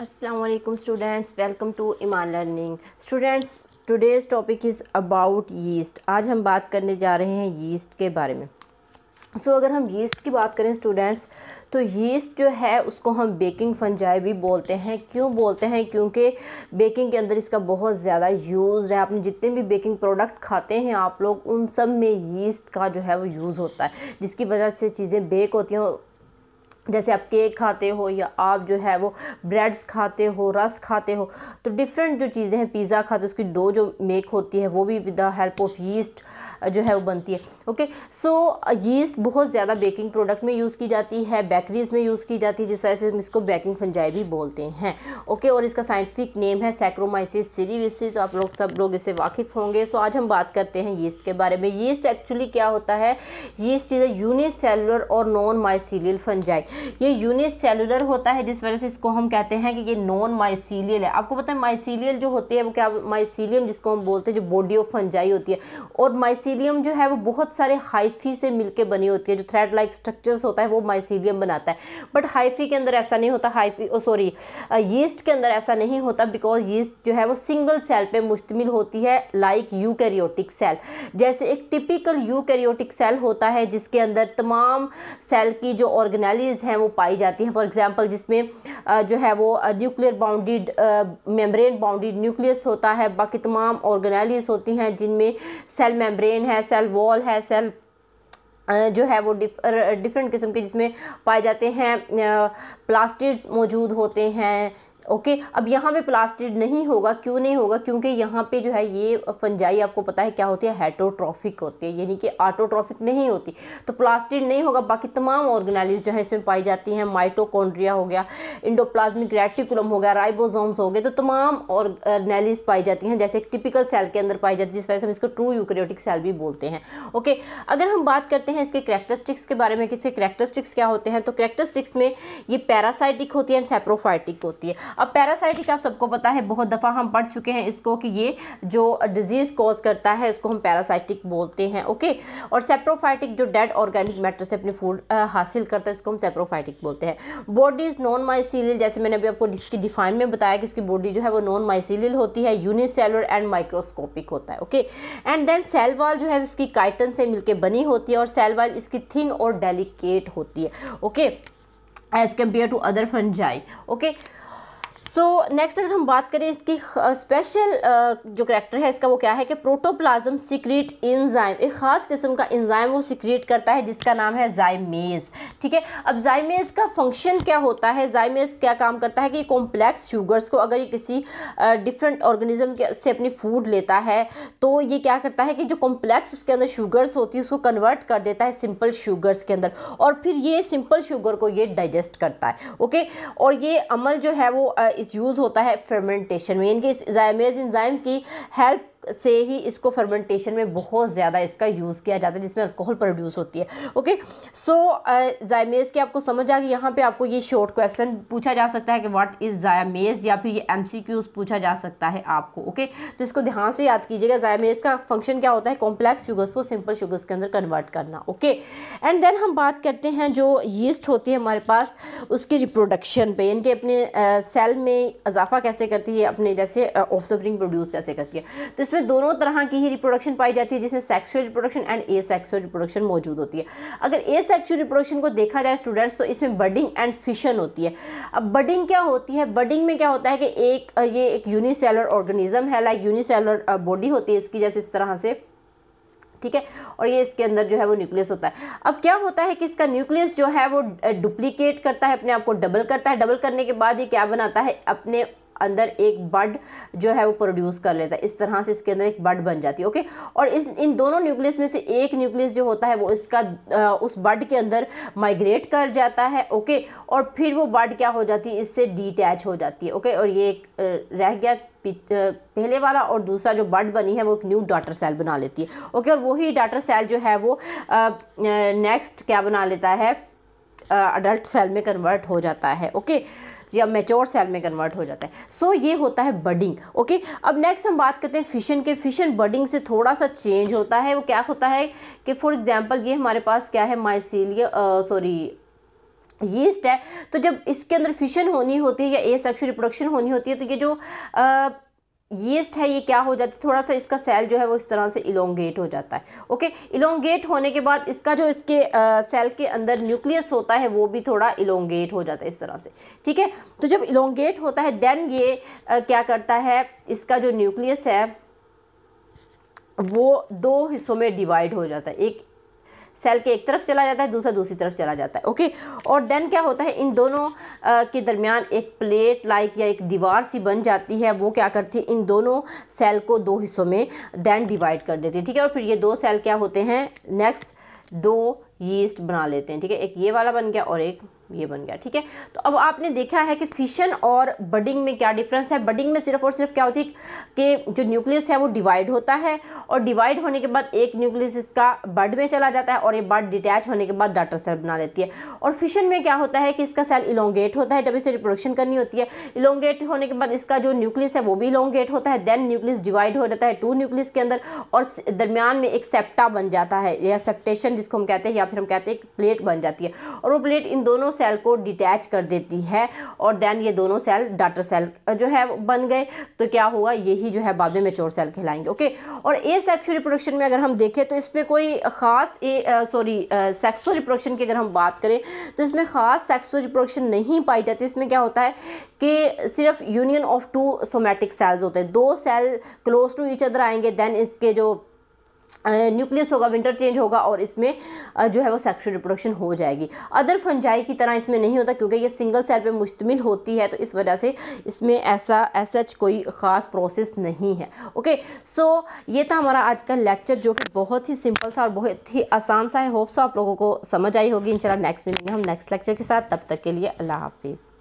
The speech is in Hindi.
Aslam students welcome to Iman learning students today's topic is about yeast आज हम बात करने जा रहे हैं यीस्ट के बारे में सो so, अगर हम यीस्ट की बात करें स्टूडेंट्स तो यीस्ट जो है उसको हम बेकिंग फंजाई भी बोलते हैं क्यों बोलते हैं क्योंकि बेकिंग के अंदर इसका बहुत ज़्यादा यूज़ है आपने जितने भी बेकिंग प्रोडक्ट खाते हैं आप लोग उन सब में यीस्ट का जो है वो यूज़ होता है जिसकी वजह से चीज़ें बेक होती हैं और जैसे आप केक खाते हो या आप जो है वो ब्रेड्स खाते हो रस खाते हो तो डिफरेंट जो चीज़ें हैं पिज़्ज़ा खाते हो उसकी डो जो मेक होती है वो भी with the help of yeast जो है वो बनती है ओके सो यीस्ट बहुत ज़्यादा बेकिंग प्रोडक्ट में यूज़ की जाती है बेकरीज़ में यूज़ की जाती है जिस वजह से हम इसको बेकिंग फंजाई भी बोलते हैं ओके और इसका साइंटिफिक नेम है सैक्रोमाइसिस सीरीविसी तो आप लोग सब लोग इससे वाकिफ़ होंगे सो आज हम बात करते हैं यीस्ट के बारे में यीस्ट एक्चुअली क्या होता है यीस्ट इज़ अ यूनिसेलुलर और नॉन माइसीलियल फंजाई ये यूनिसेलुलर होता है जिस वजह से इसको हम कहते हैं कि ये नॉन माइसीलियल है आपको पता है माइसीलियल जो होती है वो क्या माइसीलियम जिसको हम बोलते हैं जो बॉडी ऑफ फंजाई होती है और माइस माइसीलियम जो है वो बहुत सारे हाइफी से मिलके बनी होती है जो थ्रेड लाइक स्ट्रक्चर्स होता है वो माइसीलियम बनाता है बट हाइफी के अंदर ऐसा नहीं होता हाइफी सॉरी यीस्ट के अंदर ऐसा नहीं होता बिकॉज यीस्ट जो है वो सिंगल सेल पे मुश्तमिल होती है लाइक यूकैरियोटिक सेल जैसे एक टिपिकल यूकैरियोटिक सेल होता है जिसके अंदर तमाम सेल की जो ऑर्गेनाइलीज हैं वो पाई जाती हैं फॉर एग्जाम्पल जिसमें जो है वो nuclear bounded membrane bounded nucleus होता है बाकी तमाम ऑर्गेनाइलीज होती हैं जिनमें सेल मेम्ब्रेन प्लेन है सेल वॉल है सेल जो है वो डिफरेंट किस्म के जिसमें पाए जाते हैं प्लास्टिक्स मौजूद होते हैं ओके अब यहाँ पे प्लास्टिड नहीं होगा क्यों नहीं होगा क्योंकि यहाँ पे जो है ये फंजाई आपको पता है क्या होती है हेटोट्रॉफिक होती है यानी कि आटोट्रॉफिक नहीं होती तो प्लास्टिड नहीं होगा बाकी तमाम ऑर्गेनाइज जो है इसमें पाई जाती हैं माइटोकॉन्ड्रिया हो गया इंडोप्लाज्मिक रेटिकुलम हो गया राइबोजोम्स हो गए तो तमाम ऑर्गेनाइज पाई जाती हैं जैसे एक टिपिकल सेल के अंदर पाई जाती है जिस वजह से हम इसको ट्रू यूक्रियोटिक सेल भी बोलते हैं ओके अगर हम बात करते हैं इसके करेक्टरिस्टिक्स के बारे में कि इसके क्या होते हैं तो करेक्टरिस्टिक्स में ये पैरासाइटिक होती है एंड सेप्रोफाइटिक होती है अब पैरासाइटिक आप सबको पता है बहुत दफ़ा हम पढ़ चुके हैं इसको कि ये जो डिजीज़ कॉज करता है उसको हम पैरासाइटिक बोलते हैं ओके और सेप्रोफाइटिक जो डेड ऑर्गेनिक मैटर से अपने फूड हासिल करता है उसको हम सेप्रोफाइटिक बोलते हैं बॉडीज़ नॉन माइसीलियल जैसे मैंने अभी आपको इसकी डिफाइन में बताया कि इसकी बॉडी जो है वो नॉन माइसीलियल होती है यूनिसेलर एंड माइक्रोस्कोपिक होता है okay and then cell wall जो है उसकी काइटन से मिलकर बनी होती है और सेल वॉल इसकी थिन और डेलीकेट होती है okay as compare to other fungi okay so next अगर हम बात करें इसकी स्पेशल जो करेक्टर है इसका वो क्या है कि प्रोटोप्लाज्म सिक्रीट इंजाइम एक ख़ास किस्म का इंजाइम वो सिक्रीट करता है जिसका नाम है जाइमेज ठीक है अब जाइमेज का फंक्शन क्या होता है जाइमेज क्या काम करता है कि कॉम्प्लेक्स शुगर्स को अगर ये किसी डिफरेंट ऑर्गेनिज्म से अपनी फूड लेता है तो ये क्या करता है कि जो कॉम्प्लेक्स उसके अंदर शुगर्स होती है उसको कन्वर्ट कर देता है सिंपल शुगर्स के अंदर और फिर ये सिंपल शुगर को ये डाइजेस्ट करता है ओके और ये अमल जो है वो इस यूज़ होता है फर्मेंटेशन में इनके इस जायमेज इंजाइम की हेल्प से ही इसको फर्मेंटेशन में बहुत ज़्यादा इसका यूज़ किया जाता है जिसमें अल्कोहल प्रोड्यूस होती है ओके सो जायमेज़ की आपको समझ आ गई यहाँ पे आपको ये शॉर्ट क्वेश्चन पूछा जा सकता है कि व्हाट इज़ जायमेज़ या फिर ये एम पूछा जा सकता है आपको ओके तो इसको ध्यान से याद कीजिएगा जायमेज़ का फंक्शन क्या होता है कॉम्प्लेक्स शुगर्स को सिंपल शुगर्स के अंदर कन्वर्ट करना ओके एंड देन हम बात करते हैं जो यीस्ट होती है हमारे पास उसकी रिप्रोडक्शन पर इनके अपने सेल में इजाफा कैसे करती है अपने जैसे ऑफ प्रोड्यूस कैसे करती है तो इसमें दोनों तरह की ही रिप्रोडक्शन पाई जाती है जिसमें sexual reproduction and asexual reproduction मौजूद होती है अगर ए सेक्सुअल रिप्रोडक्शन को देखा जाए स्टूडेंट्स तो इसमें बडिंग एंड फिशन होती है अब बडिंग क्या होती है बडिंग में क्या होता है कि एक ये एक यूनिसेलर ऑर्गेनिज्म है लाइक यूनिसेलर बॉडी होती है इसकी जैसे इस तरह से ठीक है और ये इसके अंदर जो है वो न्यूक्लियस होता है अब क्या होता है कि इसका न्यूक्लियस जो है वो डुप्लीकेट करता है अपने आप को डबल करता है डबल करने के बाद ये क्या बनाता है अपने अंदर एक बड जो है वो प्रोड्यूस कर लेता है इस तरह से इसके अंदर एक बड बन जाती है ओके और इस इन दोनों न्यूक्लियस में से एक न्यूक्लियस जो होता है वो इसका उस बड के अंदर माइग्रेट कर जाता है ओके और फिर वो बड क्या हो जाती है इससे डिटैच हो जाती है ओके और ये एक रह गया पहले वाला और दूसरा जो बड बनी है वो एक न्यू डाटर सेल बना लेती है ओके और वही डाटर सेल जो है वो नेक्स्ट क्या बना लेता है अडल्ट सेल में कन्वर्ट हो जाता है ओके या मेच्योर सेल में कन्वर्ट हो जाता है सो so, ये होता है बडिंग ओके अब नेक्स्ट हम बात करते हैं फिशन के फिशन बडिंग से थोड़ा सा चेंज होता है वो क्या होता है कि फॉर एग्जाम्पल ये हमारे पास क्या है माइसीलिया सॉरी यीस्ट है तो जब इसके अंदर फिशन होनी होती है या ए सेक्शुअल रिप्रोडक्शन होनी होती है तो ये जो यीस्ट है ये क्या हो जाता है थोड़ा सा इसका सेल जो है वो इस तरह से इलोंगेट हो जाता है ओके इलोंगेट होने के बाद इसका जो इसके आ, सेल के अंदर न्यूक्लियस होता है वो भी थोड़ा इलोंगेट हो जाता है इस तरह से ठीक है तो जब इलोंगेट होता है देन ये आ, क्या करता है इसका जो न्यूक्लियस है वो दो हिस्सों में डिवाइड हो जाता है एक सेल के एक तरफ चला जाता है दूसरा दूसरी तरफ चला जाता है ओके और देन क्या होता है इन दोनों आ, के दरमियान एक प्लेट लाइक या एक दीवार सी बन जाती है वो क्या करती है इन दोनों सेल को दो हिस्सों में देन डिवाइड कर देती है ठीक है और फिर ये दो सेल क्या होते हैं नेक्स्ट दो यीस्ट बना लेते हैं ठीक है एक ये वाला बन गया और एक ये बन गया ठीक है तो अब आपने देखा है कि फिशन और बडिंग में क्या डिफरेंस है बडिंग में सिर्फ और सिर्फ क्या होती है कि जो न्यूक्लियस है वो डिवाइड होता है और डिवाइड होने के बाद एक न्यूक्लियस इसका बड में चला जाता है और ये बड डिटैच होने के बाद डाटर सेल बना लेती है और फिशन में क्या होता है कि इसका सेल इलोंगेट होता है जब इसे रिप्रोडक्शन करनी होती है इलोंगेट होने के बाद इसका जो न्यूक्लियस है वो भी इलोंगेट होता है देन न्यूक्लियस डिवाइड हो जाता है टू न्यूक्लियस के अंदर और दरमियान में एक सेप्टा बन जाता है या सेप्टेशन जिसको हम कहते हैं या फिर हम कहते हैं एक प्लेट बन जाती है और वो प्लेट इन दोनों सेल को डिटैच कर देती है और देन ये दोनों सेल डाटर सेल जो है बन गए तो क्या होगा यही जो है बाद में मेच्योर सेल खिलाएंगे ओके और ए सेक्सुअल रिप्रोडक्शन में अगर हम देखें तो इसमें कोई ख़ास ए सॉरी सेक्सुअल रिप्रोडक्शन की अगर हम बात करें तो इसमें ख़ास सेक्सुअल रिप्रोडक्शन नहीं पाई जाती इसमें क्या होता है कि सिर्फ union of two somatic cells होते हैं दो cell close to each other आएंगे देन इसके जो न्यूक्लियस होगा विंटर चेंज होगा और इसमें जो है वो सेक्सुअल रिप्रोडक्शन हो जाएगी अदर फंजाई की तरह इसमें नहीं होता क्योंकि ये सिंगल सेल पे मुश्तमिल होती है तो इस वजह से इसमें ऐसा ऐसा कोई ख़ास प्रोसेस नहीं है ओके सो so, ये था हमारा आज का लेक्चर जो कि बहुत ही सिंपल सा और बहुत ही आसान सा है होप्स आप लोगों को समझ आई होगी इन नेक्स्ट मिलेंगे हम नेक्स्ट लेक्चर के साथ तब तक के लिए अल्लाह हाफिज़